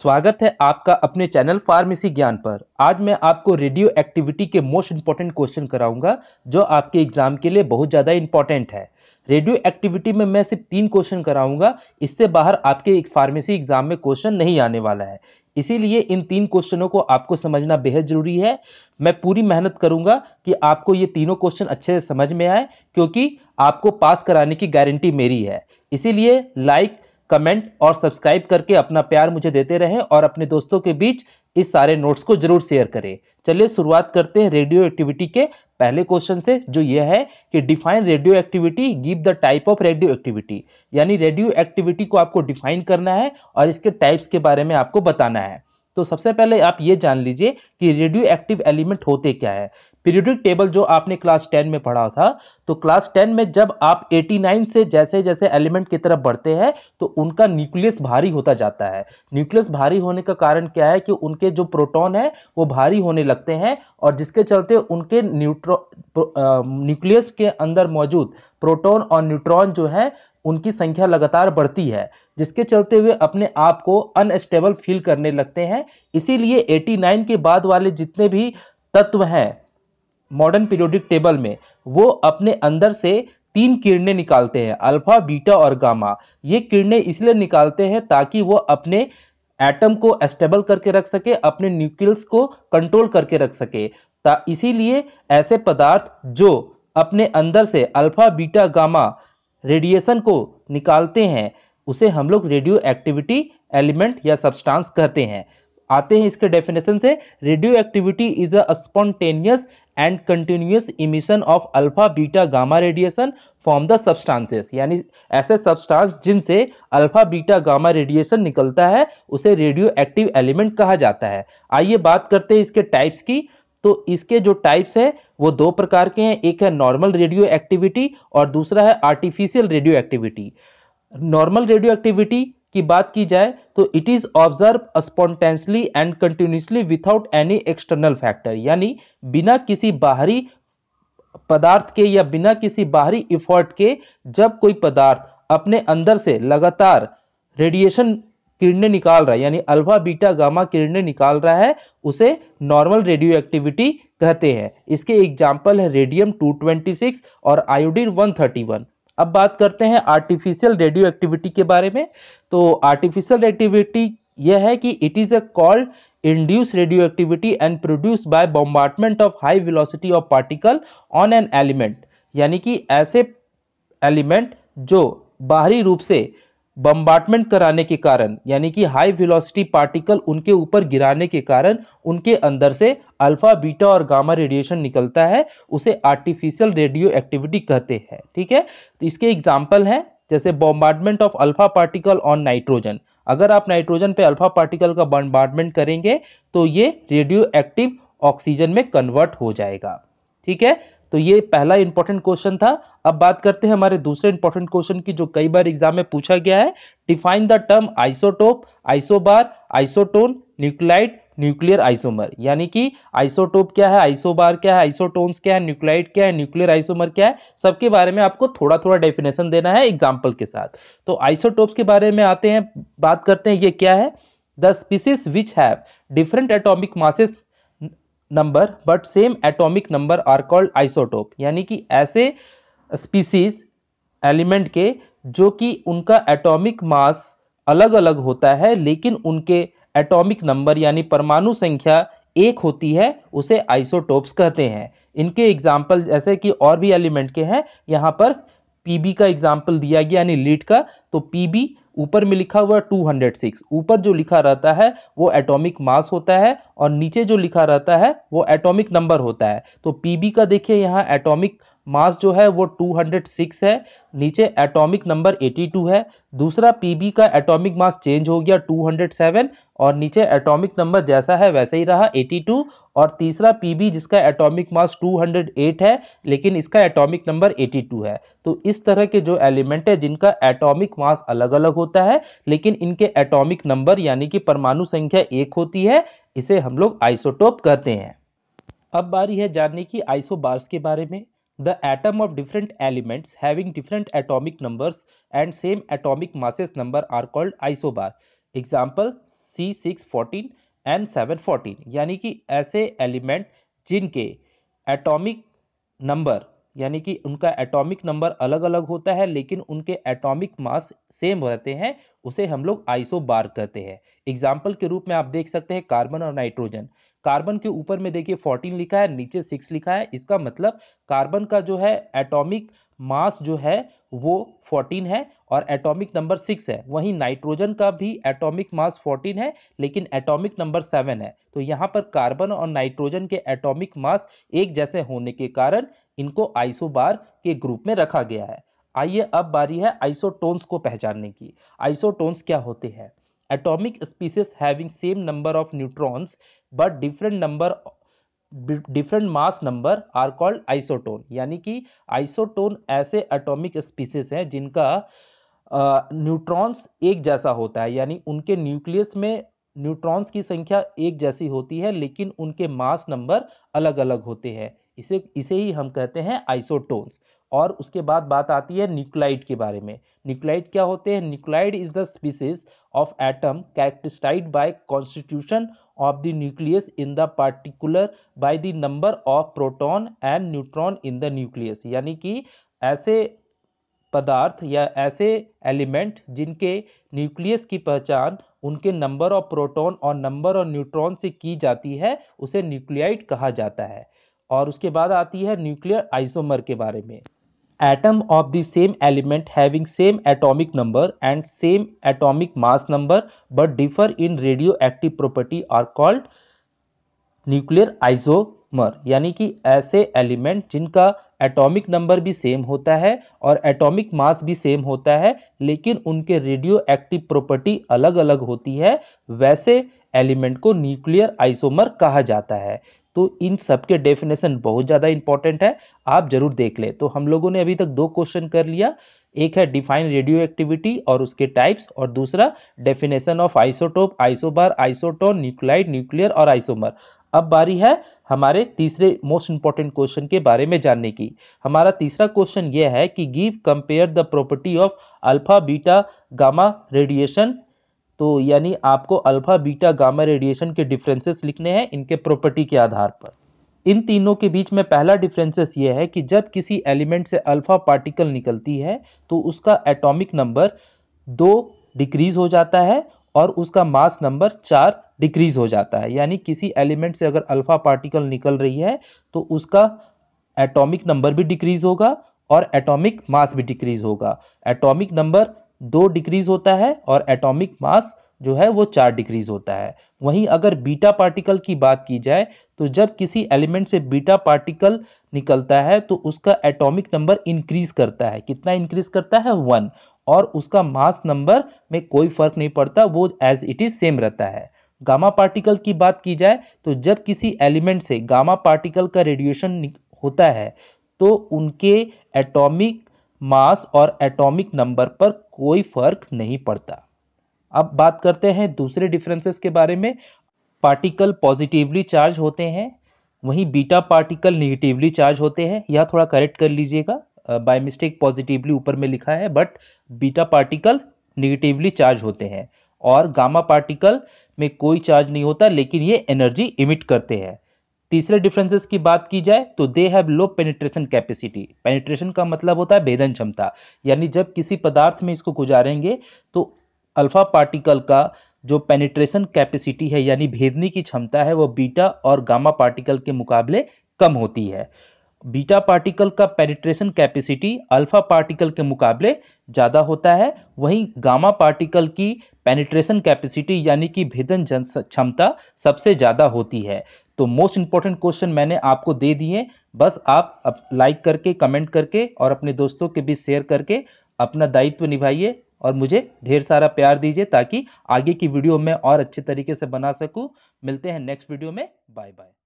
स्वागत है आपका अपने चैनल फार्मेसी ज्ञान पर आज मैं आपको रेडियो एक्टिविटी के मोस्ट इंपॉर्टेंट क्वेश्चन कराऊंगा जो आपके एग्जाम के लिए बहुत ज़्यादा इंपॉर्टेंट है रेडियो एक्टिविटी में मैं सिर्फ तीन क्वेश्चन कराऊंगा इससे बाहर आपके एक फार्मेसी एग्जाम में क्वेश्चन नहीं आने वाला है इसीलिए इन तीन क्वेश्चनों को आपको समझना बेहद ज़रूरी है मैं पूरी मेहनत करूंगा कि आपको ये तीनों क्वेश्चन अच्छे से समझ में आए क्योंकि आपको पास कराने की गारंटी मेरी है इसीलिए लाइक कमेंट और सब्सक्राइब करके अपना प्यार मुझे देते रहें और अपने दोस्तों के बीच इस सारे नोट्स को जरूर शेयर करें चलिए शुरुआत करते हैं रेडियो एक्टिविटी के पहले क्वेश्चन से जो यह है कि define radio activity give the type of radio activity यानी रेडियो एक्टिविटी को आपको डिफाइन करना है और इसके टाइप्स के बारे में आपको बताना है तो सबसे पहले आप ये जान लीजिए कि रेडियो एक्टिव एलिमेंट होते क्या है पीरियोडिक टेबल जो आपने क्लास टेन में पढ़ा था तो क्लास टेन में जब आप 89 से जैसे जैसे एलिमेंट की तरफ बढ़ते हैं तो उनका न्यूक्लियस भारी होता जाता है न्यूक्लियस भारी होने का कारण क्या है कि उनके जो प्रोटॉन है वो भारी होने लगते हैं और जिसके चलते उनके न्यूट्रो न्यूक्लियस के अंदर मौजूद प्रोटोन और न्यूट्रॉन जो है उनकी संख्या लगातार बढ़ती है जिसके चलते हुए अपने आप को अनस्टेबल फील करने लगते हैं इसीलिए 89 के बाद वाले जितने भी तत्व हैं मॉडर्न पीरियोडिक टेबल में वो अपने अंदर से तीन किरणें निकालते हैं अल्फा बीटा और गामा ये किरणें इसलिए निकालते हैं ताकि वो अपने एटम को स्टेबल करके रख सके अपने न्यूक्लियस को कंट्रोल करके रख सके इसीलिए ऐसे पदार्थ जो अपने अंदर से अल्फा बीटा गामा रेडिएशन को निकालते हैं उसे हम लोग रेडियो एक्टिविटी एलिमेंट या सब्सटांस कहते हैं आते हैं इसके डेफिनेशन से radio activity is a spontaneous and continuous emission of alpha beta gamma radiation from the substances यानी ऐसे सब्सटेंस जिनसे अल्फा बीटा गामा रेडिएशन निकलता है उसे रेडियो एक्टिव एलिमेंट कहा जाता है आइए बात करते हैं इसके टाइप्स की तो इसके जो टाइप्स हैं वो दो प्रकार के हैं एक है नॉर्मल रेडियो एक्टिविटी और दूसरा है artificial radio activity normal radio activity की बात की जाए तो it is observe spontaneously and continuously without any external factor यानी बिना किसी बाहरी पदार्थ के या बिना किसी बाहरी इफर्ट के जब कोई पदार्थ अपने अंदर से लगातार रेडिएशन किरणें निकाल रहा है यानी अल्फा बीटा गामा किरणें निकाल रहा है उसे नॉर्मल रेडियो एक्टिविटी कहते हैं इसके एग्जाम्पल है रेडियम 226 और आयोडीन 131 अब बात करते हैं आर्टिफिशियल रेडियो एक्टिविटी के बारे में तो आर्टिफिशियल एक्टिविटी यह है कि it is a called induce radio activity and produce by bombardment of high velocity of particle on an element यानी कि ऐसे एलिमेंट जो बाहरी रूप से बम्बार्टमेंट कराने के कारण यानी कि हाई वेलोसिटी पार्टिकल उनके ऊपर गिराने के कारण उनके अंदर से अल्फा बीटा और गामा रेडिएशन निकलता है उसे आर्टिफिशियल रेडियो एक्टिविटी कहते हैं ठीक है तो इसके एग्जाम्पल हैं जैसे bombardment of alpha particle on nitrogen अगर आप नाइट्रोजन पे अल्फा पार्टिकल का बॉम्बार्डमेंट करेंगे तो ये रेडियो एक्टिव ऑक्सीजन में कन्वर्ट हो जाएगा ठीक है तो ये पहला इंपॉर्टेंट क्वेश्चन था अब बात करते हैं हमारे दूसरे इंपॉर्टेंट क्वेश्चन की जो कई बार एग्जाम में पूछा गया है define the term isotope isobar isotone nuclide nuclear isomer यानी कि आइसोटोप क्या है आइसोबार क्या है आइसोटोन्स क्या है न्यूक्लाइड क्या है न्यूक्लियर आइसोमर क्या है सबके बारे में आपको थोड़ा थोड़ा डेफिनेशन देना है एग्जाम्पल के साथ तो आइसोटोप्स के बारे में आते हैं बात करते हैं ये क्या है the species which have different atomic masses number but same atomic number are called isotope यानी कि ऐसे स्पीसीज एलिमेंट के जो कि उनका एटॉमिक मास अलग अलग होता है लेकिन उनके एटॉमिक नंबर यानी परमाणु संख्या एक होती है उसे आइसोटोप्स कहते हैं इनके एग्जाम्पल जैसे कि और भी एलिमेंट के हैं यहाँ पर पीबी का एग्जाम्पल दिया गया यानी लीड का तो पीबी ऊपर में लिखा हुआ 206 ऊपर जो लिखा रहता है वो एटॉमिक मास होता है और नीचे जो लिखा रहता है वो एटॉमिक नंबर होता है तो पीबी का देखिए यहाँ एटॉमिक मास जो है वो 206 है नीचे एटॉमिक नंबर 82 है दूसरा पीबी का एटॉमिक मास चेंज हो गया 207 और नीचे एटॉमिक नंबर जैसा है वैसे ही रहा 82 और तीसरा पीबी जिसका एटॉमिक मास 208 है लेकिन इसका एटॉमिक नंबर 82 है तो इस तरह के जो एलिमेंट है जिनका एटॉमिक मास अलग अलग होता है लेकिन इनके एटॉमिक नंबर यानी कि परमाणु संख्या एक होती है इसे हम लोग आइसोटोप कहते हैं अब बारी है जानने की आइसोबार्स के बारे में the atom of different elements having different atomic numbers and same atomic masses number are called isobar example C six fourteen and seven fourteen यानी कि ऐसे एलिमेंट जिनके एटॉमिक नंबर यानी कि उनका एटॉमिक नंबर अलग अलग होता है लेकिन उनके एटॉमिक मास सेम रहते हैं उसे हम लोग आइसो बार कहते हैं एग्जाम्पल के रूप में आप देख सकते हैं कार्बन और नाइट्रोजन कार्बन के ऊपर में देखिए 14 लिखा है नीचे 6 लिखा है इसका मतलब कार्बन का जो है एटॉमिक मास जो है वो 14 है और एटॉमिक नंबर 6 है वहीं नाइट्रोजन का भी एटॉमिक मास 14 है लेकिन एटॉमिक नंबर 7 है तो यहाँ पर कार्बन और नाइट्रोजन के एटॉमिक मास एक जैसे होने के कारण इनको आइसोबार के ग्रुप में रखा गया है आइए अब बारी है आइसोटोन्स को पहचानने की आइसोटोन्स क्या होते हैं atomic species having same number of neutrons but different number different mass number are called isotone यानी कि आइसोटोन ऐसे एटॉमिक स्पीसीज हैं जिनका न्यूट्रॉन्स एक जैसा होता है यानी उनके न्यूक्लियस में न्यूट्रॉन्स की संख्या एक जैसी होती है लेकिन उनके मास नंबर अलग अलग होते हैं इसे इसे ही हम कहते हैं आइसोटोन्स और उसके बाद बात आती है न्यूक्लाइड के बारे में न्यूक्लाइड क्या होते हैं nuclide is the species of atom characterised by constitution of the nucleus in the particular by the number of proton and neutron in the nucleus यानी कि ऐसे पदार्थ या ऐसे एलिमेंट जिनके न्यूक्लियस की पहचान उनके नंबर ऑफ प्रोटॉन और नंबर ऑफ न्यूट्रॉन से की जाती है उसे न्यूक्लियाइड कहा जाता है और उसके बाद आती है न्यूक्लियर आइसोमर के बारे में atom of the same element having same atomic number and same atomic mass number but differ in radioactive property are called nuclear isomer यानी कि ऐसे एलिमेंट जिनका एटॉमिक नंबर भी सेम होता है और एटॉमिक मास भी सेम होता है लेकिन उनके रेडियो एक्टिव प्रॉपर्टी अलग अलग होती है वैसे एलिमेंट को न्यूक्लियर आइसोमर कहा जाता है तो इन सब के डेफिनेशन बहुत ज़्यादा इंपॉर्टेंट है आप जरूर देख लें तो हम लोगों ने अभी तक दो क्वेश्चन कर लिया एक है डिफाइन रेडियो एक्टिविटी और उसके टाइप्स और दूसरा definition of isotope isobar isotone nuclide nuclear और आइसोमर अब बारी है हमारे तीसरे मोस्ट इंपॉर्टेंट क्वेश्चन के बारे में जानने की हमारा तीसरा क्वेश्चन यह है कि give compare the property of alpha beta gamma radiation तो यानी आपको अल्फा बीटा गामा रेडिएशन के डिफरेंसेस लिखने हैं इनके प्रॉपर्टी के आधार पर इन तीनों के बीच में पहला डिफरेंसेस ये है कि जब किसी एलिमेंट से अल्फा पार्टिकल निकलती है तो उसका एटॉमिक नंबर दो डिक्रीज हो जाता है और उसका मास नंबर चार डिक्रीज हो जाता है यानी किसी एलिमेंट से अगर अल्फा पार्टिकल निकल रही है तो उसका एटॉमिक नंबर भी डिक्रीज होगा और एटॉमिक मास भी डिक्रीज होगा एटॉमिक नंबर दो डिग्रीज होता है और एटॉमिक मास जो है वो चार डिग्रीज होता है वहीं अगर बीटा पार्टिकल की बात की जाए तो जब किसी एलिमेंट से बीटा पार्टिकल निकलता है तो उसका एटॉमिक नंबर इंक्रीज करता है कितना इंक्रीज करता है वन और उसका मास नंबर में कोई फर्क नहीं पड़ता वो एज इट इज सेम रहता है गामा पार्टिकल की बात की जाए तो जब किसी एलिमेंट से गामा पार्टिकल का रेडिएशन होता है तो उनके एटॉमिक मास और एटॉमिक नंबर पर कोई फर्क नहीं पड़ता अब बात करते हैं दूसरे डिफरेंसेस के बारे में पार्टिकल पॉजिटिवली चार्ज होते हैं वहीं बीटा पार्टिकल निगेटिवली चार्ज होते हैं यह थोड़ा करेक्ट कर लीजिएगा बाय मिस्टेक पॉजिटिवली ऊपर में लिखा है but beta particle negatively charge होते हैं और गामा पार्टिकल में कोई चार्ज नहीं होता लेकिन ये एनर्जी इमिट करते हैं तीसरे डिफरेंसेस की बात की जाए तो they have low penetration capacity penetration का मतलब होता है भेदन क्षमता यानी जब किसी पदार्थ में इसको गुजारेंगे तो अल्फा पार्टिकल का जो पेनिट्रेशन कैपेसिटी है यानी भेदने की क्षमता है वो बीटा और गामा पार्टिकल के मुकाबले कम होती है बीटा पार्टिकल का पेनिट्रेशन कैपेसिटी अल्फा पार्टिकल के मुकाबले ज़्यादा होता है वहीं गामा पार्टिकल की पेनिट्रेशन कैपेसिटी यानी कि भेदन जन क्षमता सबसे ज़्यादा होती है तो मोस्ट इंपॉर्टेंट क्वेश्चन मैंने आपको दे दिए बस आप लाइक करके कमेंट करके और अपने दोस्तों के बीच शेयर करके अपना दायित्व निभाइए और मुझे ढेर सारा प्यार दीजिए ताकि आगे की वीडियो में और अच्छे तरीके से बना सकूँ मिलते हैं नेक्स्ट वीडियो में बाय बाय